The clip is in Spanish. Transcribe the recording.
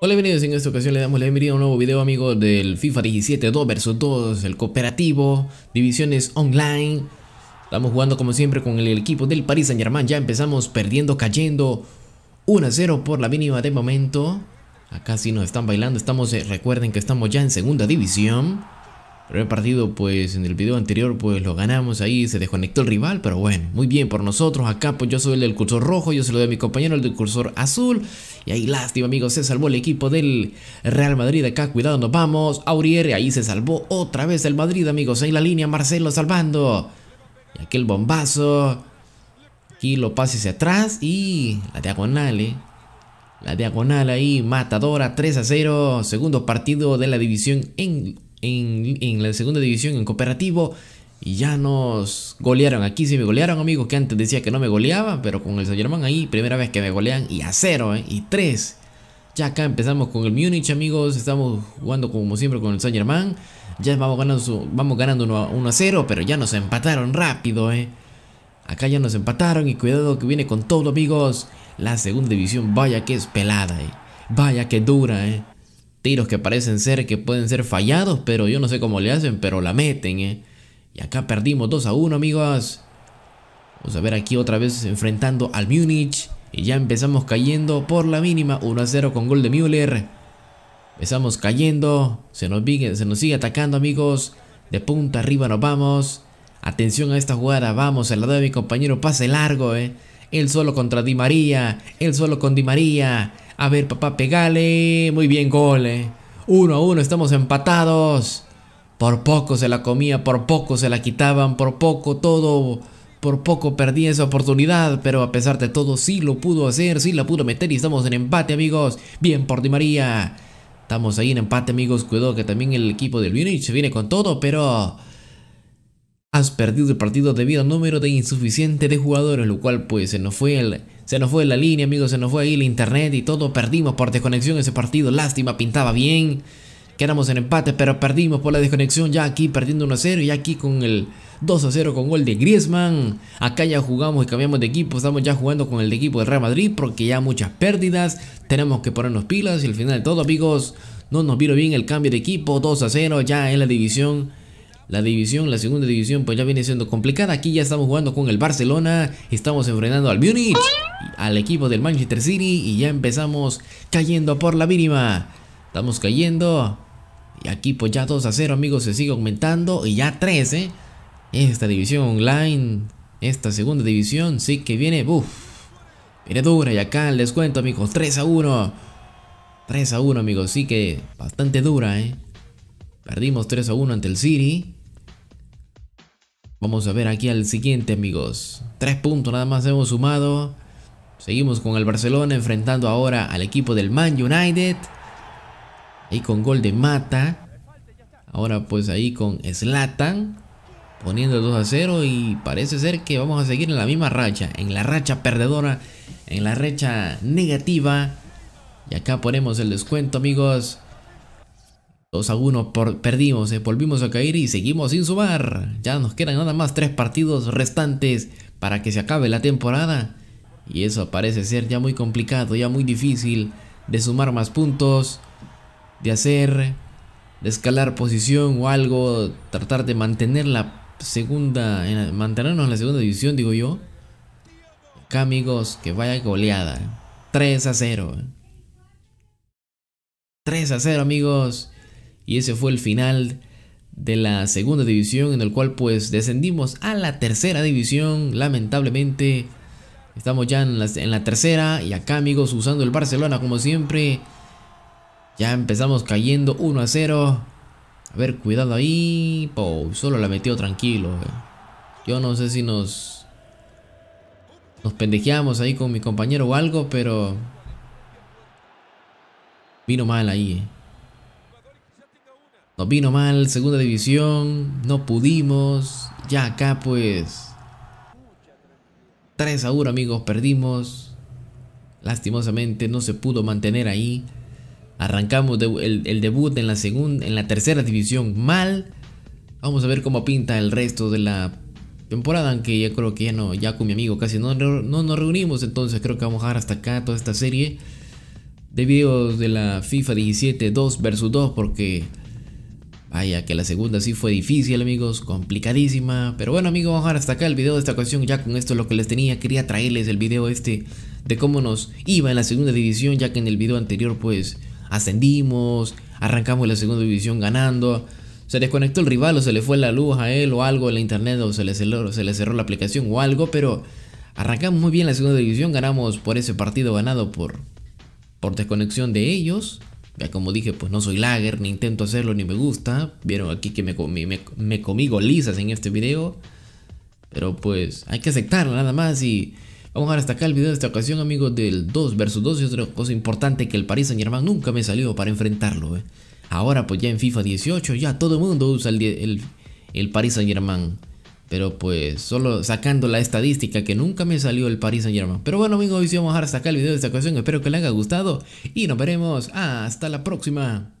Hola, bienvenidos. En esta ocasión le damos la bienvenida a un nuevo video, amigos, del FIFA 17 2 vs 2, el cooperativo, divisiones online. Estamos jugando como siempre con el equipo del Paris Saint Germain. Ya empezamos perdiendo, cayendo 1 0 por la mínima de momento. Acá sí nos están bailando. Estamos, eh, recuerden que estamos ya en segunda división primer partido, pues en el video anterior, pues lo ganamos ahí, se desconectó el rival, pero bueno, muy bien por nosotros. Acá, pues yo soy el del cursor rojo, yo se lo doy a mi compañero, el del cursor azul. Y ahí, lástima, amigos, se salvó el equipo del Real Madrid. Acá, cuidado, nos vamos. Aurier, ahí se salvó otra vez el Madrid, amigos. Ahí la línea, Marcelo salvando. Y aquel bombazo. Aquí lo pase hacia atrás y la diagonal, eh. La diagonal ahí, matadora, 3 a 0. Segundo partido de la división en en, la segunda división, en cooperativo, y ya nos golearon. Aquí sí me golearon, amigos, que antes decía que no me goleaba pero con el San Germán ahí, primera vez que me golean, y a cero, ¿eh? y tres. Ya acá empezamos con el Múnich, amigos. Estamos jugando como siempre con el San Germán. Ya vamos ganando, vamos ganando 1 a 0, pero ya nos empataron rápido, ¿eh? Acá ya nos empataron y cuidado que viene con todo, amigos. La segunda división, vaya que es pelada, ¿eh? Vaya que dura, ¿eh? Tiros que parecen ser que pueden ser fallados, pero yo no sé cómo le hacen, pero la meten, ¿eh? Y acá perdimos 2 a 1, amigos. Vamos a ver aquí otra vez enfrentando al Múnich. Y ya empezamos cayendo por la mínima. 1 a 0 con gol de Müller. Empezamos cayendo. Se nos, se nos sigue atacando, amigos. De punta arriba nos vamos. Atención a esta jugada. Vamos, el lado de mi compañero. Pase largo, ¿eh? Él solo contra Di María. Él solo con Di María. A ver, papá, pegale. Muy bien, gole. Eh. Uno a uno, estamos empatados. Por poco se la comía, por poco se la quitaban, por poco todo, por poco perdí esa oportunidad, pero a pesar de todo sí lo pudo hacer, sí la pudo meter y estamos en empate amigos. Bien por Di María. Estamos ahí en empate amigos, cuidado que también el equipo del Munich se viene con todo, pero... Has perdido el partido debido al número de insuficiente de jugadores, lo cual pues se nos fue el se nos fue la línea, amigos, se nos fue ahí el internet y todo. Perdimos por desconexión ese partido. Lástima, pintaba bien. Quedamos en empate, pero perdimos por la desconexión. Ya aquí perdiendo 1 a 0 y aquí con el 2 a 0 con gol de Griezmann. Acá ya jugamos y cambiamos de equipo. Estamos ya jugando con el equipo de Real Madrid porque ya muchas pérdidas. Tenemos que ponernos pilas y al final de todo, amigos, no nos vino bien el cambio de equipo. 2 a 0 ya en la división la división, la segunda división, pues ya viene siendo complicada. Aquí ya estamos jugando con el Barcelona, estamos enfrentando al Munich al equipo del Manchester City y ya empezamos cayendo por la mínima. Estamos cayendo y aquí pues ya 2 a 0 amigos se sigue aumentando y ya 3, ¿eh? Esta división online, esta segunda división sí que viene, uff, viene dura y acá les cuento amigos, 3 a 1. 3 a 1 amigos, sí que bastante dura, ¿eh? Perdimos 3 a 1 ante el City. Vamos a ver aquí al siguiente, amigos. Tres puntos nada más hemos sumado. Seguimos con el Barcelona enfrentando ahora al equipo del Man United. Ahí con gol de Mata. Ahora pues ahí con Slatan. Poniendo 2 a 0 y parece ser que vamos a seguir en la misma racha. En la racha perdedora. En la racha negativa. Y acá ponemos el descuento amigos. 2 a 1 perdimos, eh, volvimos a caer y seguimos sin sumar. Ya nos quedan nada más 3 partidos restantes para que se acabe la temporada. Y eso parece ser ya muy complicado, ya muy difícil de sumar más puntos, de hacer, de escalar posición o algo, tratar de mantener la segunda, mantenernos en la segunda división, digo yo. Acá amigos, que vaya goleada. 3 a 0. 3 a 0 amigos. Y ese fue el final de la segunda división en el cual pues descendimos a la tercera división lamentablemente estamos ya en la, tercera y acá amigos usando el Barcelona como siempre ya empezamos cayendo 1 a 0 a ver cuidado ahí solo la metió tranquilo yo no sé si nos nos pendejeamos ahí con mi compañero o algo pero vino mal ahí eh. Nos vino mal, segunda división, no pudimos. Ya acá pues 3 a 1 amigos, perdimos. Lastimosamente no se pudo mantener ahí. Arrancamos el, debut en la, segunda, en la tercera división mal. Vamos a ver cómo pinta el resto de la temporada, aunque ya creo que ya con mi amigo casi no, no nos reunimos, entonces creo que vamos a dejar hasta acá toda esta serie de videos de la FIFA 17 2 vs 2 porque Vaya que la segunda sí fue difícil amigos, complicadísima. Pero bueno amigos, ahora hasta acá el video de esta ocasión. Ya con esto lo que les tenía, quería traerles el video este de cómo nos iba en la segunda división. Ya que en el video anterior pues ascendimos, arrancamos la segunda división ganando. Se desconectó el rival o se le fue la luz a él o algo, En la internet o se le cerró, se le cerró la aplicación o algo. Pero arrancamos muy bien la segunda división, ganamos por ese partido ganado por, por desconexión de ellos. Ya como dije, pues no soy lager, ni intento hacerlo, ni me gusta. Vieron aquí que me comí, me, golizas en este video. Pero pues hay que aceptarlo nada más y... Vamos a ver hasta acá el video de esta ocasión, amigos, del 2 vs 2. Y otra cosa importante que el Paris Saint Germain nunca me salió para enfrentarlo. ¿eh? Ahora, pues ya en FIFA 18, ya todo el mundo usa el, el, el Paris Saint Germain. Pero pues solo sacando la estadística que nunca me salió el Paris Saint Germain. Pero bueno amigos, hoy sí vamos a dejar hasta acá el video de esta ocasión. Espero que les haya gustado y nos veremos hasta la próxima.